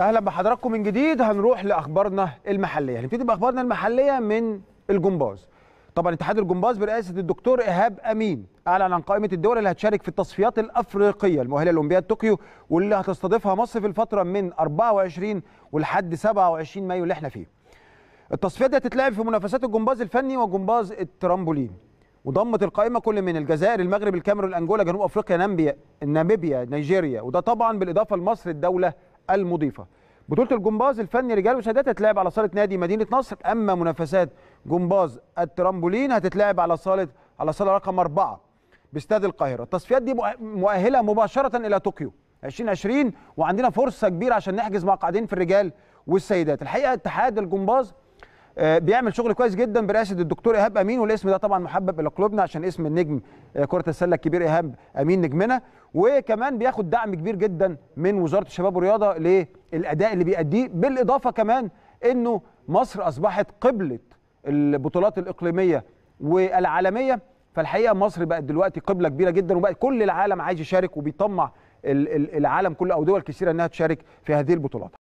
اهلا بحضراتكم من جديد هنروح لاخبارنا المحليه هنبتدي باخبارنا المحليه من الجمباز طبعا اتحاد الجمباز برئاسه الدكتور ايهاب امين اعلن عن قائمه الدول اللي هتشارك في التصفيات الافريقيه المؤهله لاولمبياد طوكيو واللي هتستضيفها مصر في الفتره من 24 ولحد 27 مايو اللي احنا فيه التصفيات دي هتتلعب في منافسات الجمباز الفني وجمباز الترامبولين وضمت القائمه كل من الجزائر المغرب الكاميرون انجولا جنوب افريقيا نامبيا ناميبيا نيجيريا وده طبعا بالاضافه لمصر الدوله المضيفه بطوله الجمباز الفني رجال وسادات هتتلعب على صاله نادي مدينه نصر اما منافسات جمباز الترامبولين هتتلعب على صاله على صاله رقم أربعة باستاد القاهره التصفيات دي مؤهله مباشره الى طوكيو 2020 وعندنا فرصه كبيره عشان نحجز مقعدين في الرجال والسيدات الحقيقه اتحاد الجمباز آه، بيعمل شغل كويس جدا برئاسه الدكتور ايهاب امين والاسم ده طبعا محبب الى قلوبنا عشان اسم النجم آه، كره السله الكبير ايهاب امين نجمنا وكمان بياخد دعم كبير جدا من وزاره الشباب والرياضه للاداء اللي بيأديه بالاضافه كمان انه مصر اصبحت قبله البطولات الاقليميه والعالميه فالحقيقه مصر بقت دلوقتي قبله كبيره جدا وبقى كل العالم عايز يشارك وبيطمع العالم كله او دول كثيره انها تشارك في هذه البطولات